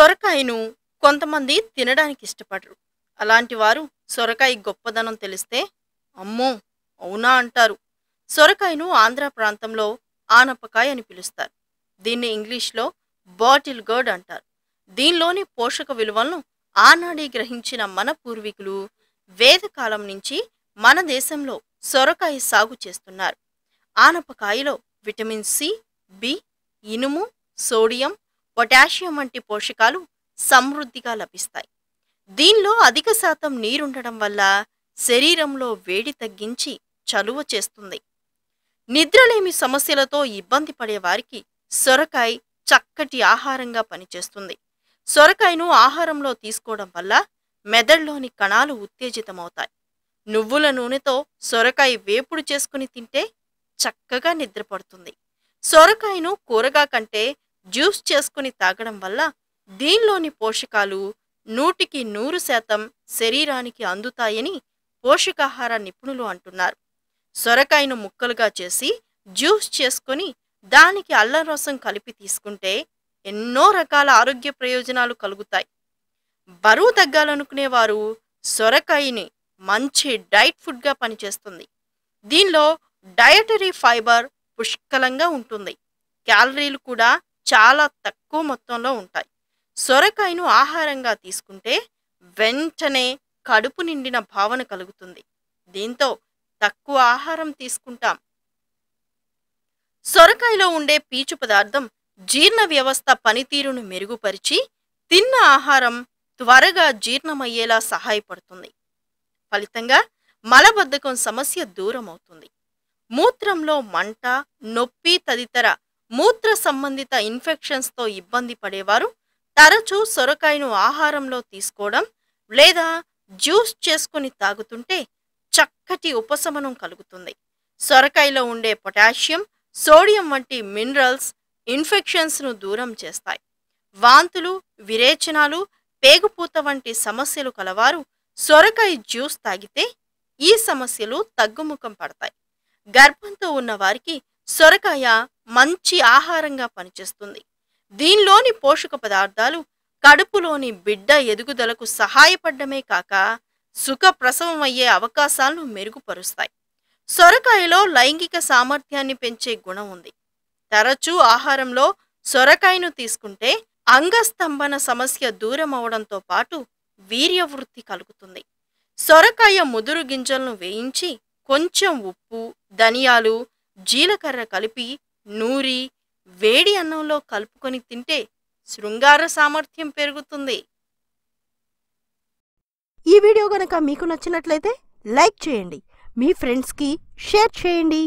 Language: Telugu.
సొరకాయను కొంతమంది తినడానికి ఇష్టపడరు అలాంటి వారు సొరకాయ గొప్పదనం తెలిస్తే అమ్మో అవునా అంటారు సొరకాయను ఆంధ్ర ప్రాంతంలో ఆనపకాయ అని పిలుస్తారు దీన్ని ఇంగ్లీష్లో బాటిల్ గర్డ్ అంటారు దీనిలోని పోషక విలువలను ఆనాడి గ్రహించిన మన పూర్వీకులు వేదకాలం నుంచి మన దేశంలో సొరకాయ సాగు చేస్తున్నారు ఆనపకాయలో విటమిన్ సి బి ఇనుము సోడియం పొటాషియం వంటి పోషకాలు సమృద్ధిగా లభిస్తాయి దీనిలో అధిక శాతం నీరుండడం వల్ల శరీరంలో వేడి తగ్గించి చలువ చేస్తుంది నిద్రలేమి సమస్యలతో ఇబ్బంది పడేవారికి సొరకాయ చక్కటి ఆహారంగా పనిచేస్తుంది సొరకాయను ఆహారంలో తీసుకోవడం వల్ల మెదడులోని కణాలు ఉత్తేజితమవుతాయి నువ్వుల నూనెతో సొరకాయ వేపుడు చేసుకుని తింటే చక్కగా నిద్రపడుతుంది సొరకాయను కూరగా కంటే జ్యూస్ చేసుకుని తాగడం వల్ల దీనిలోని పోషకాలు నూటికి నూరు శాతం శరీరానికి అందుతాయని పోషకాహార నిపుణులు అంటున్నారు సొరకాయను ముక్కలుగా చేసి జ్యూస్ చేసుకొని దానికి అల్లం రసం కలిపి తీసుకుంటే ఎన్నో రకాల ఆరోగ్య ప్రయోజనాలు కలుగుతాయి బరువు తగ్గాలనుకునేవారు సొరకాయని మంచి డైట్ ఫుడ్గా పనిచేస్తుంది దీనిలో డయటరీ ఫైబర్ పుష్కలంగా ఉంటుంది క్యాలరీలు కూడా చాలా తక్కువ మొత్తంలో ఉంటాయి సొరకాయను ఆహారంగా తీసుకుంటే వెంటనే కడుపు నిండిన భావన కలుగుతుంది దీంతో తక్కువ ఆహారం తీసుకుంటాం సొరకాయలో ఉండే పీచు పదార్థం జీర్ణ వ్యవస్థ పనితీరును మెరుగుపరిచి తిన్న ఆహారం త్వరగా జీర్ణమయ్యేలా సహాయపడుతుంది ఫలితంగా మలబద్ధకం సమస్య దూరం అవుతుంది మూత్రంలో మంట నొప్పి తదితర మూత్ర సంబంధిత ఇన్ఫెక్షన్స్తో ఇబ్బంది పడేవారు తరచూ సొరకాయను ఆహారంలో తీసుకోవడం లేదా జ్యూస్ చేసుకుని తాగుతుంటే చక్కటి ఉపశమనం కలుగుతుంది సొరకాయలో ఉండే పొటాషియం సోడియం వంటి మినరల్స్ ఇన్ఫెక్షన్స్ను దూరం చేస్తాయి వాంతులు విరేచనాలు పేగుపూత వంటి సమస్యలు కలవారు సొరకాయ జ్యూస్ తాగితే ఈ సమస్యలు తగ్గుముఖం పడతాయి గర్భంతో ఉన్నవారికి సొరకాయ మంచి ఆహారంగా పనిచేస్తుంది దీనిలోని పోషక పదార్థాలు కడుపులోని బిడ్డ ఎదుగుదలకు సహాయపడమే కాక సుఖ ప్రసవం అయ్యే అవకాశాలను మెరుగుపరుస్తాయి సొరకాయలో లైంగిక సామర్థ్యాన్ని పెంచే గుణం ఉంది తరచూ ఆహారంలో సొరకాయను తీసుకుంటే అంగస్తంభన సమస్య దూరం అవడంతో పాటు వీర్యవృత్తి కలుగుతుంది సొరకాయ ముదురు గింజలను వేయించి కొంచెం ఉప్పు ధనియాలు జీలకర్ర కలిపి నూరి వేడి అన్నంలో కలుపుకొని తింటే శృంగార సామర్థ్యం పెరుగుతుంది ఈ వీడియో కనుక మీకు నచ్చినట్లయితే లైక్ చేయండి మీ ఫ్రెండ్స్కి షేర్ చేయండి